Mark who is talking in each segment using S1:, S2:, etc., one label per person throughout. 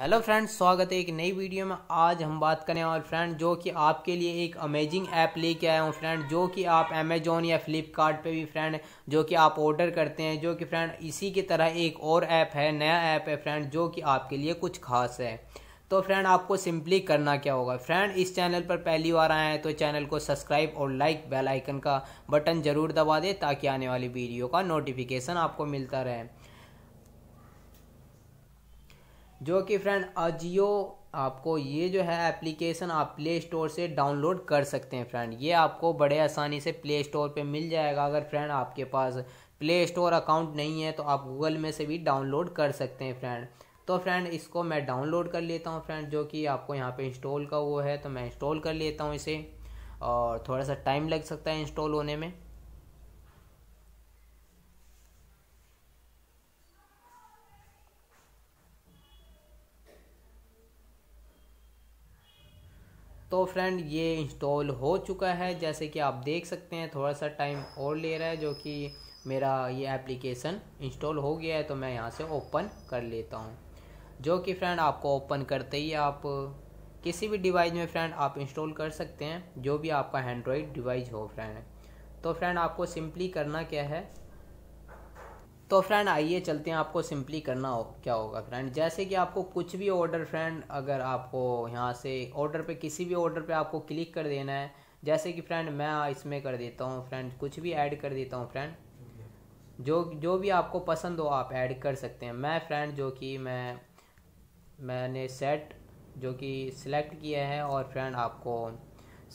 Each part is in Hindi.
S1: हेलो फ्रेंड्स स्वागत है एक नई वीडियो में आज हम बात करें और फ्रेंड जो कि आपके लिए एक अमेजिंग ऐप लेके आया हूँ फ्रेंड जो कि आप अमेजोन या फ्लिपकार्ट पे भी फ्रेंड जो कि आप ऑर्डर करते हैं जो कि फ्रेंड इसी की तरह एक और ऐप है नया ऐप है फ्रेंड जो कि आपके लिए कुछ खास है तो फ्रेंड आपको सिंपली करना क्या होगा फ्रेंड इस चैनल पर पहली बार आए हैं तो चैनल को सब्सक्राइब और लाइक बेल आइकन का बटन ज़रूर दबा दें ताकि आने वाली वीडियो का नोटिफिकेशन आपको मिलता रहे जो कि फ्रेंड अजियो आपको ये जो है एप्लीकेशन आप प्ले स्टोर से डाउनलोड कर सकते हैं फ्रेंड ये आपको बड़े आसानी से प्ले स्टोर पे मिल जाएगा अगर फ्रेंड आपके पास प्ले स्टोर अकाउंट नहीं है तो आप गूगल में से भी डाउनलोड कर सकते हैं फ्रेंड तो फ्रेंड इसको मैं डाउनलोड कर लेता हूँ फ्रेंड जो कि आपको यहाँ पे इंस्टॉल का वो है तो मैं इंस्टॉल कर लेता हूँ इसे और थोड़ा सा टाइम लग सकता है इंस्टॉल होने में तो फ्रेंड ये इंस्टॉल हो चुका है जैसे कि आप देख सकते हैं थोड़ा सा टाइम और ले रहा है जो कि मेरा ये एप्लीकेशन इंस्टॉल हो गया है तो मैं यहाँ से ओपन कर लेता हूँ जो कि फ्रेंड आपको ओपन करते ही आप किसी भी डिवाइस में फ्रेंड आप इंस्टॉल कर सकते हैं जो भी आपका एंड्रॉयड डिवाइस हो फ्रेंड तो फ्रेंड आपको सिंपली करना क्या है तो फ्रेंड आइए चलते हैं आपको सिंपली करना हो क्या होगा फ्रेंड जैसे कि आपको कुछ भी ऑर्डर फ्रेंड अगर आपको यहाँ से ऑर्डर पे किसी भी ऑर्डर पे आपको क्लिक कर देना है जैसे कि फ्रेंड मैं इसमें कर देता हूँ फ्रेंड कुछ भी ऐड कर देता हूँ फ्रेंड जो जो भी आपको पसंद हो आप ऐड कर सकते हैं मैं फ्रेंड जो कि मैं मैंने सेट जो कि सिलेक्ट किया है और फ्रेंड आपको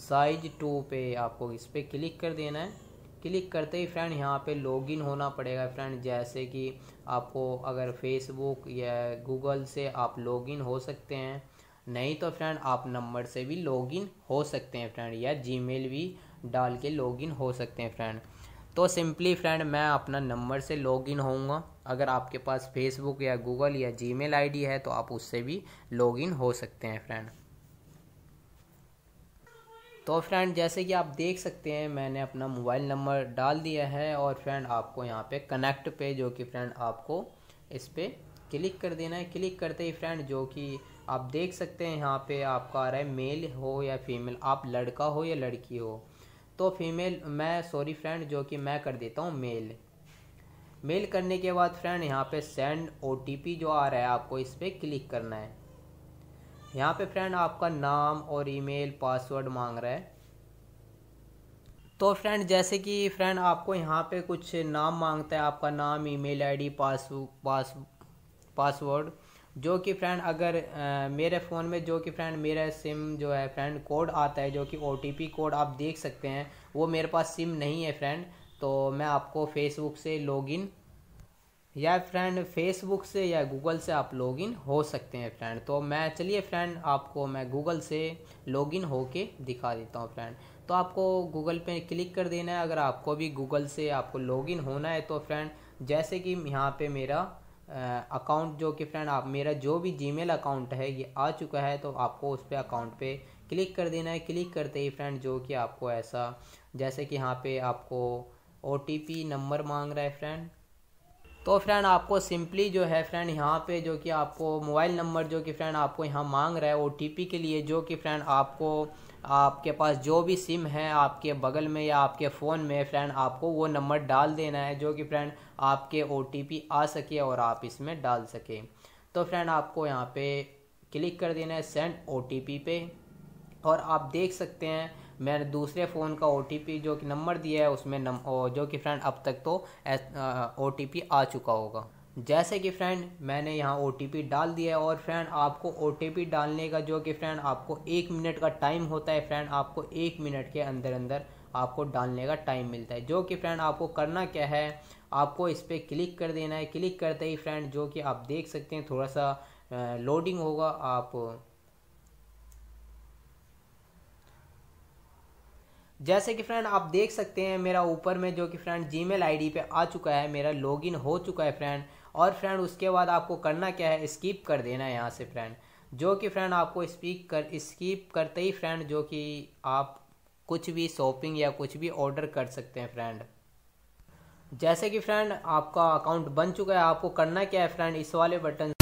S1: साइज टू पे आपको इस पर क्लिक कर देना है क्लिक करते ही फ्रेंड यहाँ पे लॉगिन होना पड़ेगा फ्रेंड जैसे कि आपको अगर फेसबुक या गूगल से आप लॉगिन हो सकते हैं नहीं तो फ्रेंड आप नंबर से भी लॉगिन हो सकते हैं फ्रेंड या जीमेल भी डाल के लॉगिन हो सकते हैं फ्रेंड तो सिंपली फ्रेंड मैं अपना नंबर से लॉगिन होऊंगा अगर आपके पास फेसबुक या गूगल या जी मेल है तो आप उससे भी लॉगिन हो सकते हैं फ्रेंड तो फ्रेंड जैसे कि आप देख सकते हैं मैंने अपना मोबाइल नंबर डाल दिया है और फ्रेंड आपको यहाँ पे कनेक्ट पे जो कि फ्रेंड आपको इस पर क्लिक कर देना है क्लिक करते ही फ्रेंड जो कि आप देख सकते हैं यहाँ पे आपका आ रहा है मेल हो या फीमेल आप लड़का हो या लड़की हो तो फीमेल मैं सॉरी फ्रेंड जो कि मैं कर देता हूँ मेल मेल करने के बाद फ्रेंड यहाँ पे सेंड ओ जो आ रहा है आपको इस पर क्लिक करना है यहाँ पे फ्रेंड आपका नाम और ईमेल पासवर्ड मांग रहा है तो फ्रेंड जैसे कि फ्रेंड आपको यहाँ पे कुछ नाम मांगता है आपका नाम email ID pass pass password जो कि फ्रेंड अगर आ, मेरे फ़ोन में जो कि फ्रेंड मेरा सिम जो है फ्रेंड कोड आता है जो कि ओ कोड आप देख सकते हैं वो मेरे पास सिम नहीं है फ्रेंड तो मैं आपको फेसबुक से लॉगिन या फ्रेंड फेसबुक से या गूगल से आप लॉगिन हो सकते हैं फ्रेंड तो मैं चलिए फ्रेंड आपको मैं गूगल से लॉगिन होके दिखा देता हूँ फ्रेंड तो आपको गूगल पे क्लिक कर देना है अगर आपको भी गूगल से आपको लॉगिन होना है तो फ्रेंड जैसे कि यहाँ पे मेरा अकाउंट जो कि फ्रेंड आप मेरा जो भी जी अकाउंट है ये आ चुका है तो आपको उस पर अकाउंट पर क्लिक कर देना है क्लिक करते ही फ्रेंड जो कि आपको ऐसा जैसे कि यहाँ पर आपको ओ नंबर मांग रहा है फ्रेंड तो फ्रेंड आपको सिंपली जो है फ्रेंड यहाँ पे जो कि आपको मोबाइल नंबर जो कि फ्रेंड आपको यहाँ मांग रहा है ओ के लिए जो कि फ्रेंड आपको आपके पास जो भी सिम है आपके बगल में या आपके फ़ोन में फ्रेंड आपको वो नंबर डाल देना है जो कि फ्रेंड आपके ओ आ सके और आप इसमें डाल सकें तो फ्रेंड आपको यहाँ पे क्लिक कर देना है सेंड ओ पे और आप देख सकते हैं मैंने दूसरे फ़ोन का ओ जो कि नंबर दिया है उसमें नम जो कि फ्रेंड अब तक तो ओ आ चुका होगा जैसे कि फ्रेंड मैंने यहाँ ओ डाल दिया है और फ्रेंड आपको ओ डालने का जो कि फ्रेंड आपको एक मिनट का टाइम होता है फ्रेंड आपको एक मिनट के अंदर अंदर आपको डालने का टाइम मिलता है जो कि फ्रेंड आपको करना क्या है आपको इस पर क्लिक कर देना है क्लिक करते ही फ्रेंड जो कि आप देख सकते हैं थोड़ा सा लोडिंग होगा आप जैसे कि फ्रेंड आप देख सकते हैं मेरा ऊपर में जो कि फ्रेंड जी मेल आई पे आ चुका है मेरा लॉगिन हो चुका है फ्रेंड और फ्रेंड उसके बाद आपको करना क्या है स्किप कर देना है यहाँ से फ्रेंड जो कि फ्रेंड आपको स्पीक कर स्किप करते ही फ्रेंड जो कि आप कुछ भी शॉपिंग या कुछ भी ऑर्डर कर सकते हैं फ्रेंड जैसे कि फ्रेंड आपका अकाउंट बन चुका है आपको करना क्या है फ्रेंड इस वाले बटन